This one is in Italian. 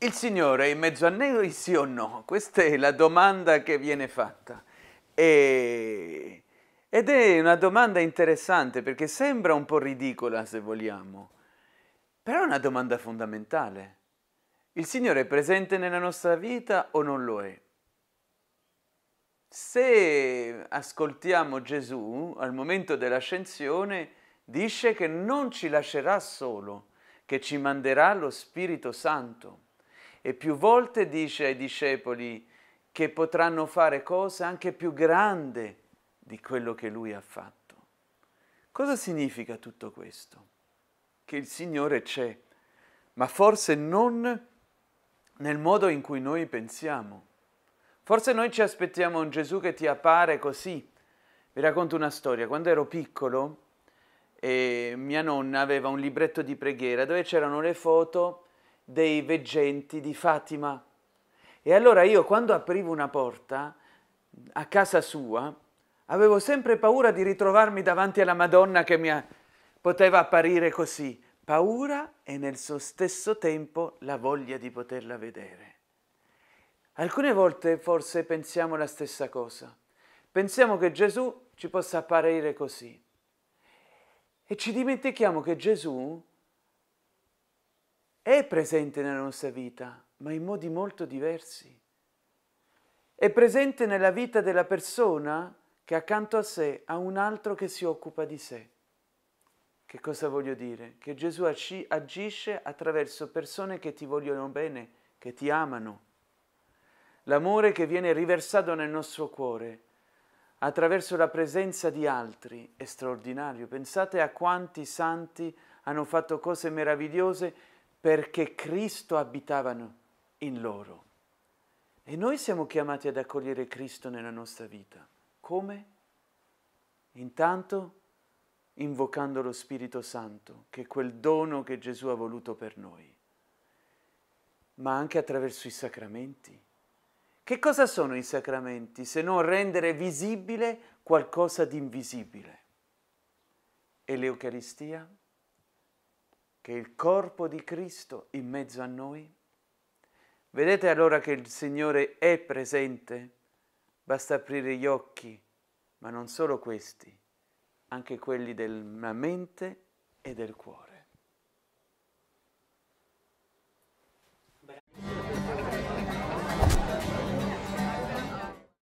Il Signore è in mezzo a noi sì o no? Questa è la domanda che viene fatta. E... Ed è una domanda interessante perché sembra un po' ridicola se vogliamo, però è una domanda fondamentale. Il Signore è presente nella nostra vita o non lo è? Se ascoltiamo Gesù al momento dell'ascensione, dice che non ci lascerà solo, che ci manderà lo Spirito Santo. E più volte dice ai discepoli che potranno fare cose anche più grandi di quello che lui ha fatto. Cosa significa tutto questo? Che il Signore c'è, ma forse non nel modo in cui noi pensiamo. Forse noi ci aspettiamo un Gesù che ti appare così. Vi racconto una storia. Quando ero piccolo, e eh, mia nonna aveva un libretto di preghiera dove c'erano le foto dei veggenti di Fatima. E allora io quando aprivo una porta a casa sua, avevo sempre paura di ritrovarmi davanti alla Madonna che mi poteva apparire così, paura e nel suo stesso tempo la voglia di poterla vedere. Alcune volte forse pensiamo la stessa cosa. Pensiamo che Gesù ci possa apparire così. E ci dimentichiamo che Gesù è presente nella nostra vita, ma in modi molto diversi. È presente nella vita della persona che accanto a sé ha un altro che si occupa di sé. Che cosa voglio dire? Che Gesù agisce attraverso persone che ti vogliono bene, che ti amano. L'amore che viene riversato nel nostro cuore attraverso la presenza di altri è straordinario. Pensate a quanti santi hanno fatto cose meravigliose perché Cristo abitava in loro. E noi siamo chiamati ad accogliere Cristo nella nostra vita. Come? Intanto invocando lo Spirito Santo, che è quel dono che Gesù ha voluto per noi, ma anche attraverso i sacramenti. Che cosa sono i sacramenti se non rendere visibile qualcosa di invisibile? E l'Eucaristia? che il corpo di Cristo in mezzo a noi? Vedete allora che il Signore è presente? Basta aprire gli occhi, ma non solo questi, anche quelli della mente e del cuore.